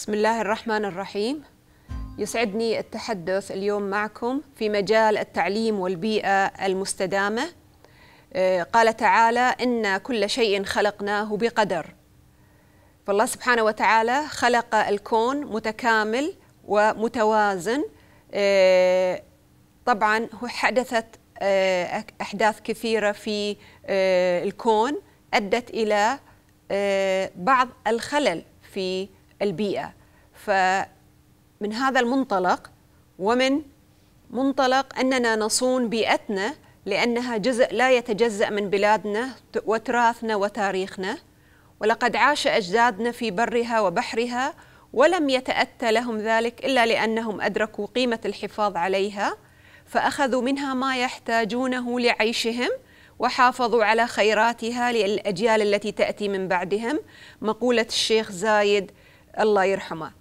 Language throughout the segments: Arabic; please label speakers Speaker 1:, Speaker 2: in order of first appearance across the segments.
Speaker 1: بسم الله الرحمن الرحيم يسعدني التحدث اليوم معكم في مجال التعليم والبيئة المستدامة آه، قال تعالى إن كل شيء خلقناه بقدر فالله سبحانه وتعالى خلق الكون متكامل ومتوازن آه، طبعا حدثت آه، أحداث كثيرة في الكون أدت إلى بعض الخلل في البيئة فمن هذا المنطلق ومن منطلق أننا نصون بيئتنا لأنها جزء لا يتجزأ من بلادنا وتراثنا وتاريخنا ولقد عاش أجدادنا في برها وبحرها ولم يتأتى لهم ذلك إلا لأنهم أدركوا قيمة الحفاظ عليها فأخذوا منها ما يحتاجونه لعيشهم وحافظوا على خيراتها للأجيال التي تأتي من بعدهم مقولة الشيخ زايد الله يرحمه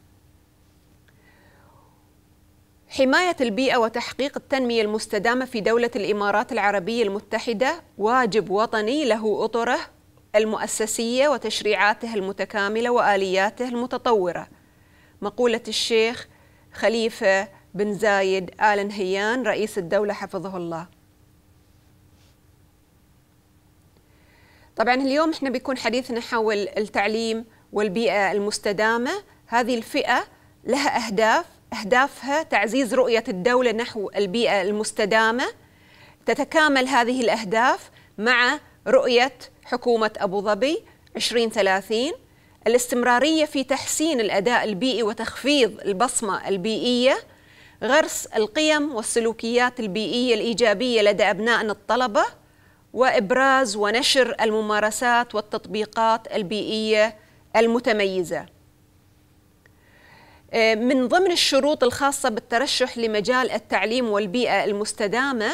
Speaker 1: حماية البيئة وتحقيق التنمية المستدامة في دولة الإمارات العربية المتحدة واجب وطني له أطره المؤسسية وتشريعاته المتكاملة وآلياته المتطورة مقولة الشيخ خليفة بن زايد آل نهيان رئيس الدولة حفظه الله طبعا اليوم احنا بيكون حديثنا حول التعليم والبيئة المستدامة هذه الفئة لها أهداف أهدافها تعزيز رؤية الدولة نحو البيئة المستدامة تتكامل هذه الأهداف مع رؤية حكومة أبو ظبي 2030 الاستمرارية في تحسين الأداء البيئي وتخفيض البصمة البيئية غرس القيم والسلوكيات البيئية الإيجابية لدى أبنائنا الطلبة وإبراز ونشر الممارسات والتطبيقات البيئية المتميزة آه، من ضمن الشروط الخاصة بالترشح لمجال التعليم والبيئة المستدامة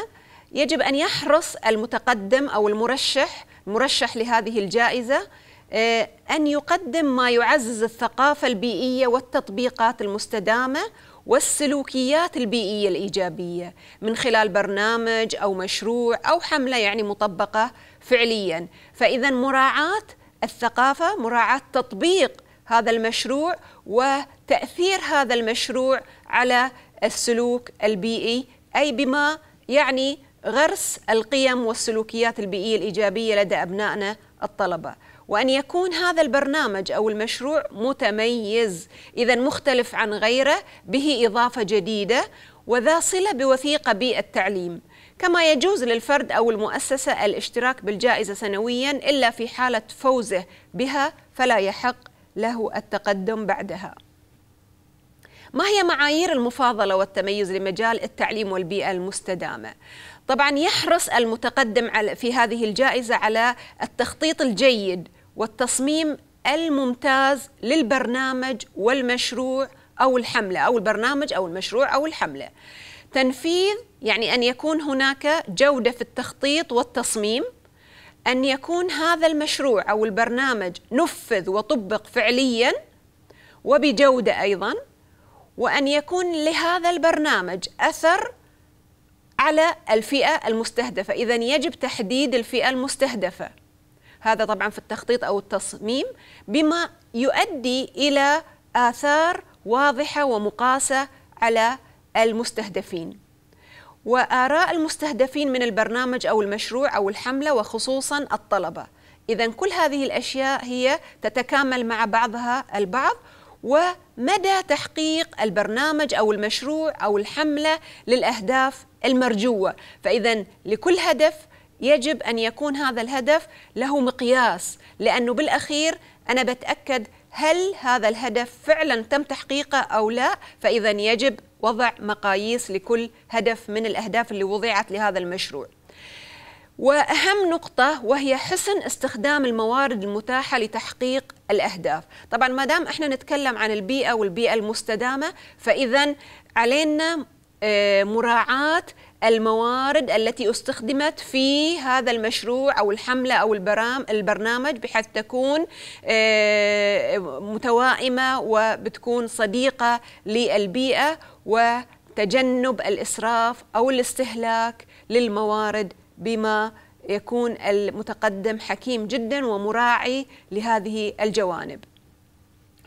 Speaker 1: يجب أن يحرص المتقدم أو المرشح المرشح لهذه الجائزة آه، أن يقدم ما يعزز الثقافة البيئية والتطبيقات المستدامة والسلوكيات البيئية الإيجابية من خلال برنامج أو مشروع أو حملة يعني مطبقة فعليا فإذا مراعاة الثقافة مراعاة تطبيق هذا المشروع وتأثير هذا المشروع على السلوك البيئي أي بما يعني غرس القيم والسلوكيات البيئية الإيجابية لدى أبنائنا الطلبة وأن يكون هذا البرنامج أو المشروع متميز إذا مختلف عن غيره به إضافة جديدة وذا صلة بوثيقة بالتعليم كما يجوز للفرد أو المؤسسة الاشتراك بالجائزة سنويا إلا في حالة فوزه بها فلا يحق له التقدم بعدها ما هي معايير المفاضلة والتميز لمجال التعليم والبيئة المستدامة؟ طبعا يحرص المتقدم في هذه الجائزة على التخطيط الجيد والتصميم الممتاز للبرنامج والمشروع أو الحملة أو البرنامج أو المشروع أو الحملة تنفيذ يعني أن يكون هناك جودة في التخطيط والتصميم أن يكون هذا المشروع أو البرنامج نفذ وطبق فعليا وبجودة أيضا وأن يكون لهذا البرنامج أثر على الفئة المستهدفة إذا يجب تحديد الفئة المستهدفة هذا طبعا في التخطيط أو التصميم بما يؤدي إلى آثار واضحة ومقاسة على المستهدفين وآراء المستهدفين من البرنامج أو المشروع أو الحملة وخصوصا الطلبة إذا كل هذه الأشياء هي تتكامل مع بعضها البعض ومدى تحقيق البرنامج أو المشروع أو الحملة للأهداف المرجوة فإذا لكل هدف يجب أن يكون هذا الهدف له مقياس لأنه بالأخير أنا بتأكد هل هذا الهدف فعلا تم تحقيقه أو لا فإذا يجب وضع مقاييس لكل هدف من الأهداف اللي وضعت لهذا المشروع واهم نقطه وهي حسن استخدام الموارد المتاحه لتحقيق الاهداف طبعا ما دام احنا نتكلم عن البيئه والبيئه المستدامه فاذا علينا آه، مراعاه الموارد التي استخدمت في هذا المشروع او الحمله او البرام البرنامج بحيث تكون آه، متوائمه وبتكون صديقه للبيئه وتجنب الاسراف او الاستهلاك للموارد بما يكون المتقدم حكيم جدا ومراعي لهذه الجوانب.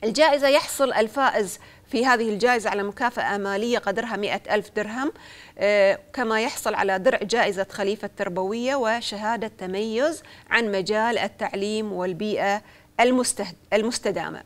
Speaker 1: الجائزه يحصل الفائز في هذه الجائزة على مكافأة مالية قدرها مئة ألف درهم آه، كما يحصل على درع جائزة خليفة التربوية وشهادة تميز عن مجال التعليم والبيئة المستدامة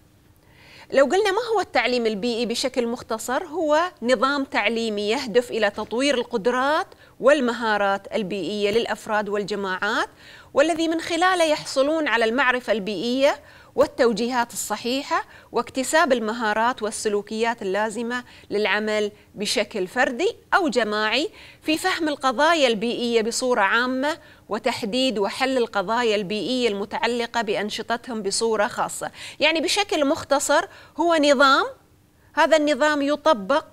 Speaker 1: لو قلنا ما هو التعليم البيئي بشكل مختصر هو نظام تعليمي يهدف إلى تطوير القدرات والمهارات البيئية للأفراد والجماعات والذي من خلاله يحصلون على المعرفة البيئية والتوجيهات الصحيحة واكتساب المهارات والسلوكيات اللازمة للعمل بشكل فردي أو جماعي في فهم القضايا البيئية بصورة عامة وتحديد وحل القضايا البيئية المتعلقة بأنشطتهم بصورة خاصة يعني بشكل مختصر هو نظام هذا النظام يطبق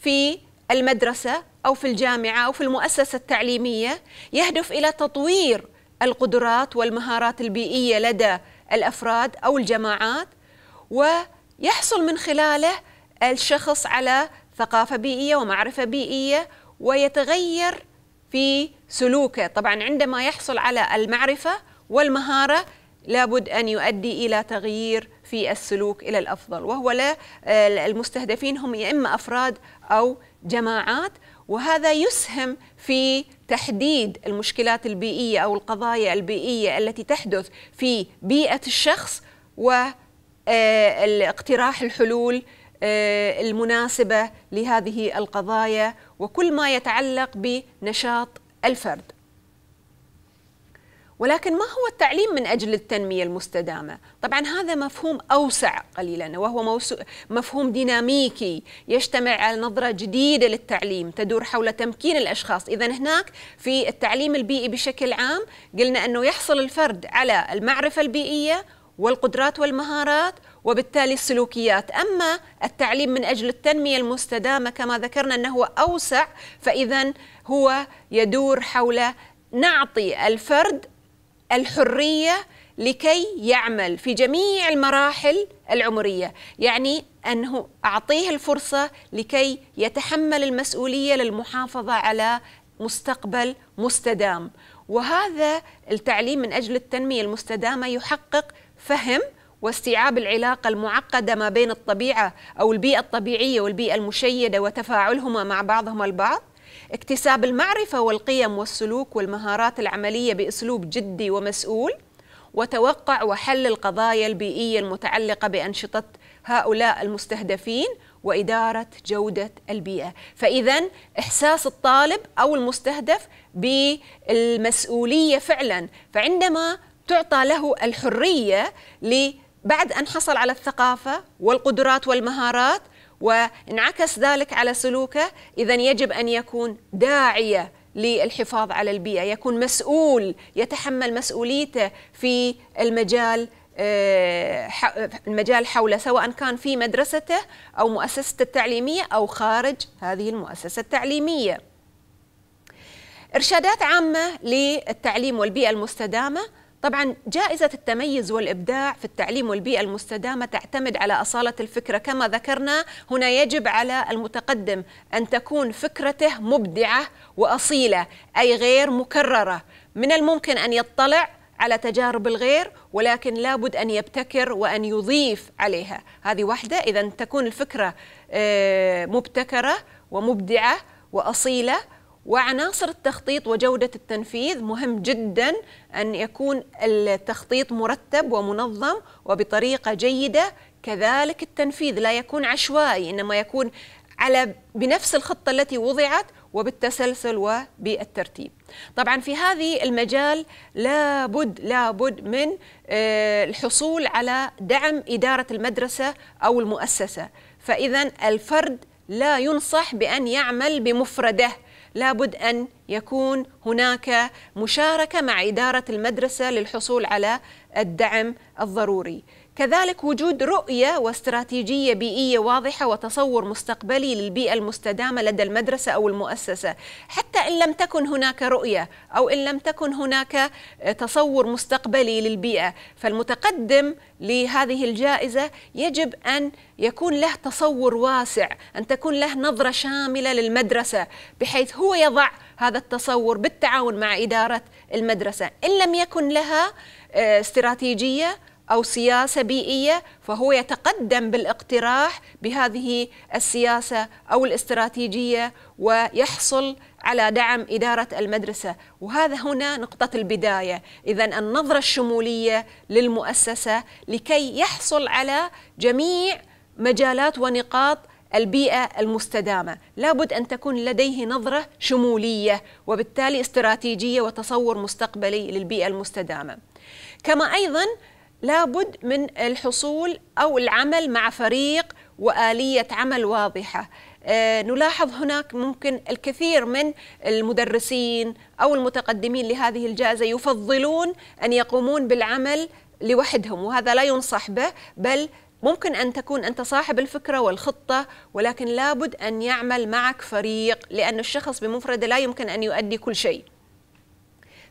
Speaker 1: في المدرسة أو في الجامعة أو في المؤسسة التعليمية يهدف إلى تطوير القدرات والمهارات البيئية لدى الافراد او الجماعات ويحصل من خلاله الشخص على ثقافه بيئيه ومعرفه بيئيه ويتغير في سلوكه طبعا عندما يحصل على المعرفه والمهاره لابد ان يؤدي الى تغيير في السلوك الى الافضل وهو لا آه، المستهدفين هم يا اما افراد او جماعات وهذا يسهم في تحديد المشكلات البيئيه او القضايا البيئيه التي تحدث في بيئه الشخص واقتراح آه، الحلول آه، المناسبه لهذه القضايا وكل ما يتعلق بنشاط الفرد ولكن ما هو التعليم من اجل التنميه المستدامه؟ طبعا هذا مفهوم اوسع قليلا وهو مفهوم ديناميكي يجتمع على نظره جديده للتعليم تدور حول تمكين الاشخاص، اذا هناك في التعليم البيئي بشكل عام قلنا انه يحصل الفرد على المعرفه البيئيه والقدرات والمهارات وبالتالي السلوكيات أما التعليم من أجل التنمية المستدامة كما ذكرنا أنه هو أوسع فإذا هو يدور حول نعطي الفرد الحريه لكي يعمل في جميع المراحل العمريه، يعني انه اعطيه الفرصه لكي يتحمل المسؤوليه للمحافظه على مستقبل مستدام، وهذا التعليم من اجل التنميه المستدامه يحقق فهم واستيعاب العلاقة المعقدة ما بين الطبيعة أو البيئة الطبيعية والبيئة المشيدة وتفاعلهما مع بعضهما البعض اكتساب المعرفة والقيم والسلوك والمهارات العملية بأسلوب جدي ومسؤول وتوقع وحل القضايا البيئية المتعلقة بأنشطة هؤلاء المستهدفين وإدارة جودة البيئة فإذا إحساس الطالب أو المستهدف بالمسؤولية فعلا فعندما تعطى له الحرية بعد أن حصل على الثقافة والقدرات والمهارات وانعكس ذلك على سلوكه إذا يجب أن يكون داعية للحفاظ على البيئة يكون مسؤول يتحمل مسؤوليته في المجال آه، المجال حوله سواء كان في مدرسته أو مؤسسته التعليمية أو خارج هذه المؤسسة التعليمية إرشادات عامة للتعليم والبيئة المستدامة طبعا جائزة التميز والإبداع في التعليم والبيئة المستدامة تعتمد على أصالة الفكرة كما ذكرنا هنا يجب على المتقدم أن تكون فكرته مبدعة وأصيلة أي غير مكررة من الممكن أن يطلع على تجارب الغير ولكن لابد أن يبتكر وأن يضيف عليها هذه واحدة إذا تكون الفكرة آه، مبتكرة ومبدعة وأصيلة وعناصر التخطيط وجودة التنفيذ مهم جدا أن يكون التخطيط مرتب ومنظم وبطريقة جيدة كذلك التنفيذ لا يكون عشوائي إنما يكون على بنفس الخطة التي وضعت وبالتسلسل وبالترتيب طبعا في هذه المجال لابد لابد من آه، الحصول على دعم إدارة المدرسة أو المؤسسة فإذا الفرد لا ينصح بأن يعمل بمفرده لابد أن يكون هناك مشاركة مع إدارة المدرسة للحصول على الدعم الضروري كذلك وجود رؤية واستراتيجية بيئية واضحة وتصور مستقبلي للبيئة المستدامة لدى المدرسة أو المؤسسة حتى إن لم تكن هناك رؤية أو إن لم تكن هناك تصور مستقبلي للبيئة فالمتقدم لهذه الجائزة يجب أن يكون له تصور واسع أن تكون له نظرة شاملة للمدرسة بحيث هو يضع هذا التصور بالتعاون مع إدارة المدرسة إن لم يكن لها آه، استراتيجية أو سياسة بيئية فهو يتقدم بالاقتراح بهذه السياسة أو الاستراتيجية ويحصل على دعم إدارة المدرسة وهذا هنا نقطة البداية إذا النظرة الشمولية للمؤسسة لكي يحصل على جميع مجالات ونقاط البيئة المستدامة لابد أن تكون لديه نظرة شمولية وبالتالي استراتيجية وتصور مستقبلي للبيئة المستدامة كما أيضا لابد من الحصول أو العمل مع فريق وآلية عمل واضحة آه، نلاحظ هناك ممكن الكثير من المدرسين أو المتقدمين لهذه الجائزة يفضلون أن يقومون بالعمل لوحدهم وهذا لا ينصح به بل ممكن أن تكون أنت صاحب الفكرة والخطة ولكن لابد أن يعمل معك فريق لأن الشخص بمفرده لا يمكن أن يؤدي كل شيء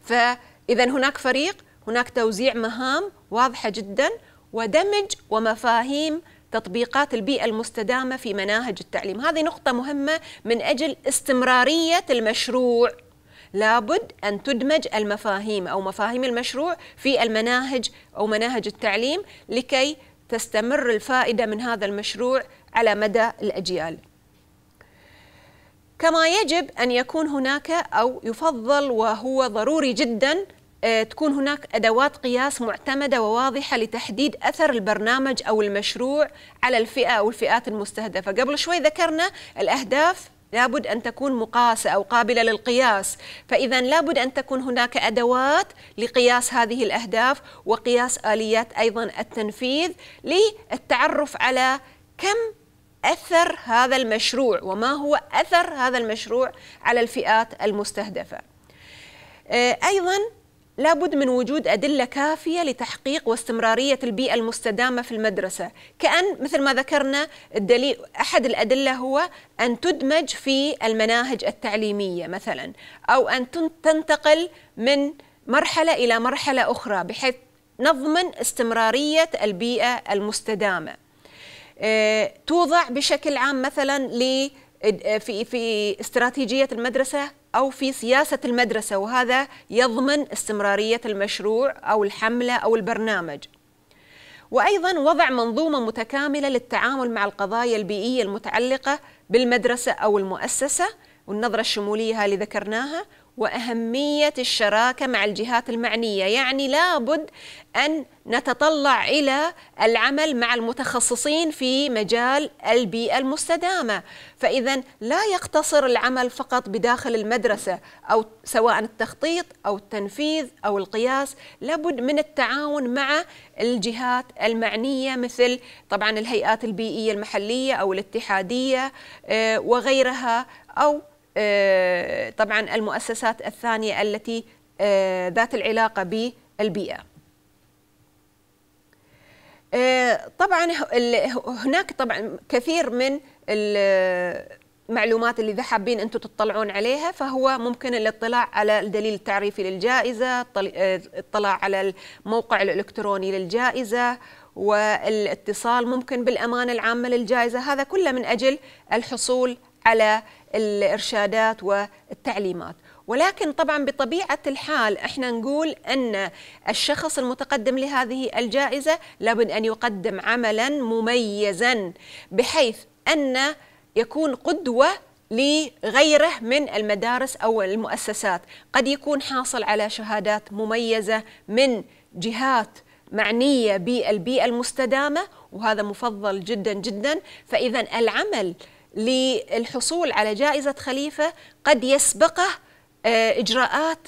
Speaker 1: فإذا هناك فريق هناك توزيع مهام واضحة جدا ودمج ومفاهيم تطبيقات البيئة المستدامة في مناهج التعليم هذه نقطة مهمة من أجل استمرارية المشروع لابد أن تدمج المفاهيم أو مفاهيم المشروع في المناهج أو مناهج التعليم لكي تستمر الفائدة من هذا المشروع على مدى الأجيال كما يجب أن يكون هناك أو يفضل وهو ضروري جدا آه، تكون هناك ادوات قياس معتمده وواضحه لتحديد اثر البرنامج او المشروع على الفئه او الفئات المستهدفه، قبل شوي ذكرنا الاهداف لابد ان تكون مقاسه او قابله للقياس، فاذا لابد ان تكون هناك ادوات لقياس هذه الاهداف وقياس اليات ايضا التنفيذ للتعرف على كم اثر هذا المشروع وما هو اثر هذا المشروع على الفئات المستهدفه. آه، ايضا لابد من وجود أدلة كافية لتحقيق واستمرارية البيئة المستدامة في المدرسة كأن مثل ما ذكرنا الدليل أحد الأدلة هو أن تدمج في المناهج التعليمية مثلا أو أن تنتقل من مرحلة إلى مرحلة أخرى بحيث نضمن استمرارية البيئة المستدامة آه، توضع بشكل عام مثلا في في استراتيجية المدرسة أو في سياسة المدرسة وهذا يضمن استمرارية المشروع أو الحملة أو البرنامج وأيضا وضع منظومة متكاملة للتعامل مع القضايا البيئية المتعلقة بالمدرسة أو المؤسسة والنظرة الشمولية هذه ذكرناها واهميه الشراكه مع الجهات المعنيه، يعني لابد ان نتطلع الى العمل مع المتخصصين في مجال البيئه المستدامه، فاذا لا يقتصر العمل فقط بداخل المدرسه او سواء التخطيط او التنفيذ او القياس، لابد من التعاون مع الجهات المعنيه مثل طبعا الهيئات البيئيه المحليه او الاتحاديه آه، وغيرها او آه، طبعا المؤسسات الثانية التي آه، ذات العلاقة بالبيئة آه، طبعا هناك طبعا كثير من المعلومات اللي اذا حابين انتم تطلعون عليها فهو ممكن الاطلاع على الدليل التعريفي للجائزه الاطلاع على الموقع الالكتروني للجائزه والاتصال ممكن بالامانه العامه للجائزه هذا كله من اجل الحصول على الارشادات والتعليمات ولكن طبعا بطبيعه الحال احنا نقول ان الشخص المتقدم لهذه الجائزه لابد ان يقدم عملا مميزا بحيث ان يكون قدوه لغيره من المدارس او المؤسسات، قد يكون حاصل على شهادات مميزه من جهات معنيه بالبيئه المستدامه وهذا مفضل جدا جدا، فاذا العمل للحصول على جائزة خليفة قد يسبقه آه، إجراءات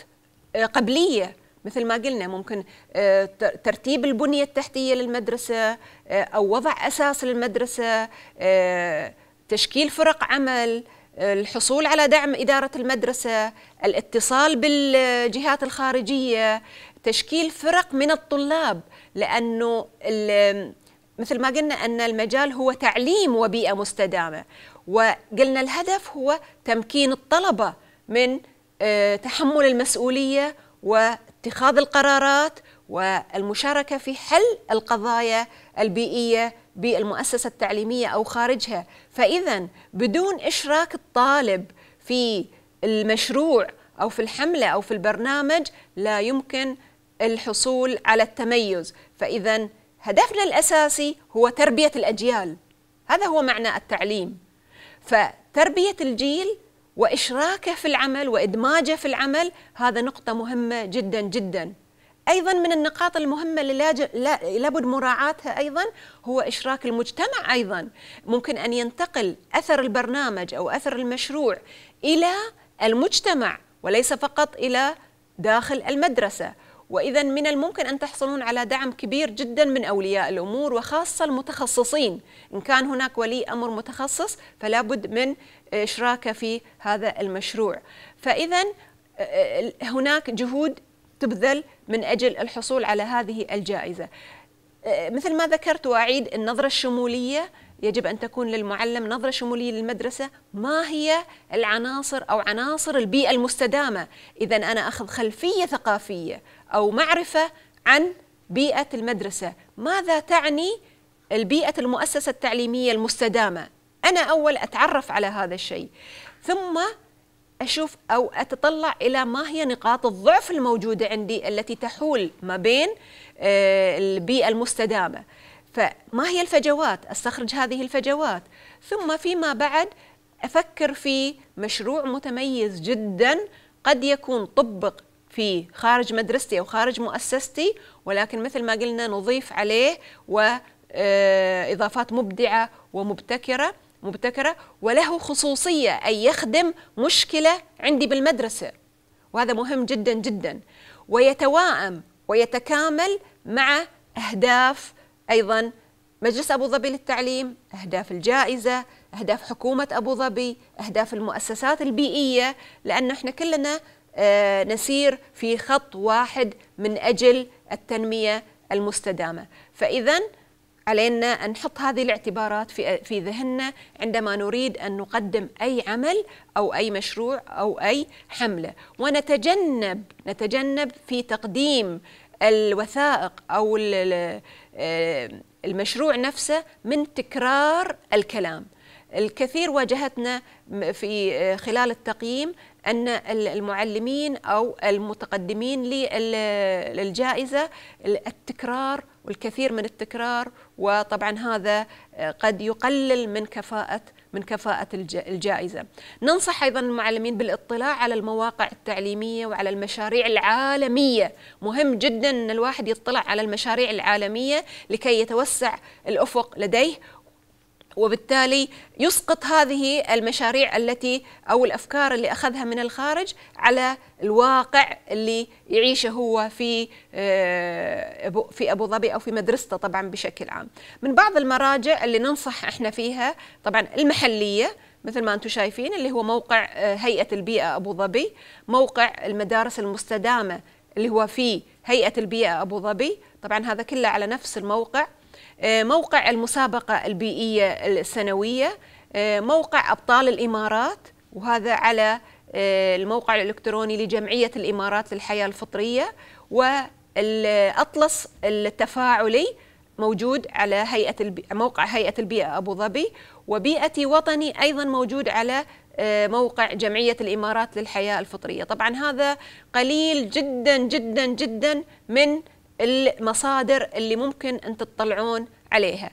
Speaker 1: آه، قبلية مثل ما قلنا ممكن آه، ترتيب البنية التحتية للمدرسة أو وضع أساس للمدرسة تشكيل فرق عمل الحصول على دعم إدارة المدرسة الاتصال بالجهات الخارجية تشكيل فرق من الطلاب لأنه مثل ما قلنا أن المجال هو تعليم وبيئة مستدامة وقلنا الهدف هو تمكين الطلبة من آه، تحمل المسؤولية واتخاذ القرارات والمشاركة في حل القضايا البيئية بالمؤسسة التعليمية أو خارجها فإذا بدون إشراك الطالب في المشروع أو في الحملة أو في البرنامج لا يمكن الحصول على التميز فإذا هدفنا الأساسي هو تربية الأجيال هذا هو معنى التعليم فتربية الجيل وإشراكه في العمل وإدماجه في العمل هذا نقطة مهمة جدا جدا أيضا من النقاط المهمة اللي لابد مراعاتها أيضا هو إشراك المجتمع أيضا ممكن أن ينتقل أثر البرنامج أو أثر المشروع إلى المجتمع وليس فقط إلى داخل المدرسة وإذا من الممكن أن تحصلون على دعم كبير جدا من أولياء الأمور وخاصة المتخصصين إن كان هناك ولي أمر متخصص فلا بد من إشراكه في هذا المشروع فإذا آه، آه، هناك جهود تبذل من أجل الحصول على هذه الجائزة آه، مثل ما ذكرت وأعيد النظرة الشمولية يجب أن تكون للمعلم نظرة شمولية للمدرسة ما هي العناصر أو عناصر البيئة المستدامة إذا أنا أخذ خلفية ثقافية أو معرفة عن بيئة المدرسة ماذا تعني البيئة المؤسسة التعليمية المستدامة أنا أول أتعرف على هذا الشيء ثم أشوف أو أتطلع إلى ما هي نقاط الضعف الموجودة عندي التي تحول ما بين آه، البيئة المستدامة فما هي الفجوات استخرج هذه الفجوات ثم فيما بعد افكر في مشروع متميز جدا قد يكون طبق في خارج مدرستي او خارج مؤسستي ولكن مثل ما قلنا نضيف عليه واضافات آه، مبدعه ومبتكره مبتكره وله خصوصيه اي يخدم مشكله عندي بالمدرسه وهذا مهم جدا جدا ويتواءم ويتكامل مع اهداف أيضا مجلس أبو ظبي للتعليم أهداف الجائزة أهداف حكومة أبو ظبي أهداف المؤسسات البيئية لان إحنا كلنا آه، نسير في خط واحد من أجل التنمية المستدامة فإذا علينا أن نحط هذه الاعتبارات في في ذهننا عندما نريد أن نقدم أي عمل أو أي مشروع أو أي حملة ونتجنب نتجنب في تقديم الوثائق او آه، المشروع نفسه من تكرار الكلام الكثير واجهتنا في آه، خلال التقييم ان المعلمين او المتقدمين للجائزه التكرار والكثير من التكرار وطبعا هذا آه، قد يقلل من كفاءه من كفاءة الجائزة ننصح أيضا المعلمين بالاطلاع على المواقع التعليمية وعلى المشاريع العالمية مهم جدا أن الواحد يطلع على المشاريع العالمية لكي يتوسع الأفق لديه وبالتالي يسقط هذه المشاريع التي او الافكار اللي اخذها من الخارج على الواقع اللي يعيشه هو في آه، في ابو ظبي او في مدرسته طبعا بشكل عام. من بعض المراجع اللي ننصح احنا فيها طبعا المحليه مثل ما انتم شايفين اللي هو موقع آه، هيئه البيئه ابو ظبي، موقع المدارس المستدامه اللي هو في هيئه البيئه ابو ظبي، طبعا هذا كله على نفس الموقع آه، موقع المسابقة البيئية السنوية آه، موقع أبطال الإمارات وهذا على آه، الموقع الإلكتروني لجمعية الإمارات للحياة الفطرية والأطلس التفاعلي موجود على هيئة البي... موقع هيئة البيئة أبو ظبي وبيئتي وطني أيضا موجود على موقع جمعية الإمارات للحياة الفطرية طبعا هذا قليل جدا جدا جدا من المصادر اللي ممكن أن تطلعون عليها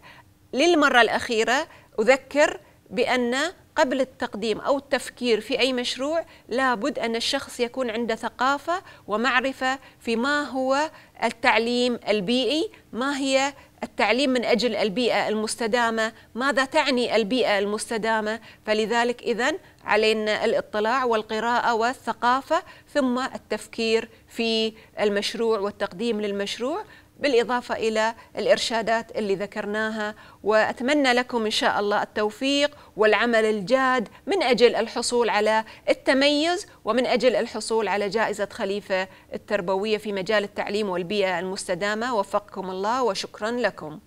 Speaker 1: للمرة الأخيرة أذكر بأن قبل التقديم أو التفكير في أي مشروع لابد أن الشخص يكون عنده ثقافة ومعرفة في ما هو التعليم البيئي ما هي التعليم من أجل البيئة المستدامة ماذا تعني البيئة المستدامة فلذلك إذا علينا الاطلاع والقراءة والثقافة ثم التفكير في المشروع والتقديم للمشروع بالإضافة إلى الإرشادات اللي ذكرناها وأتمنى لكم إن شاء الله التوفيق والعمل الجاد من أجل الحصول على التميز ومن أجل الحصول على جائزة خليفة التربوية في مجال التعليم والبيئة المستدامة وفقكم الله وشكرا لكم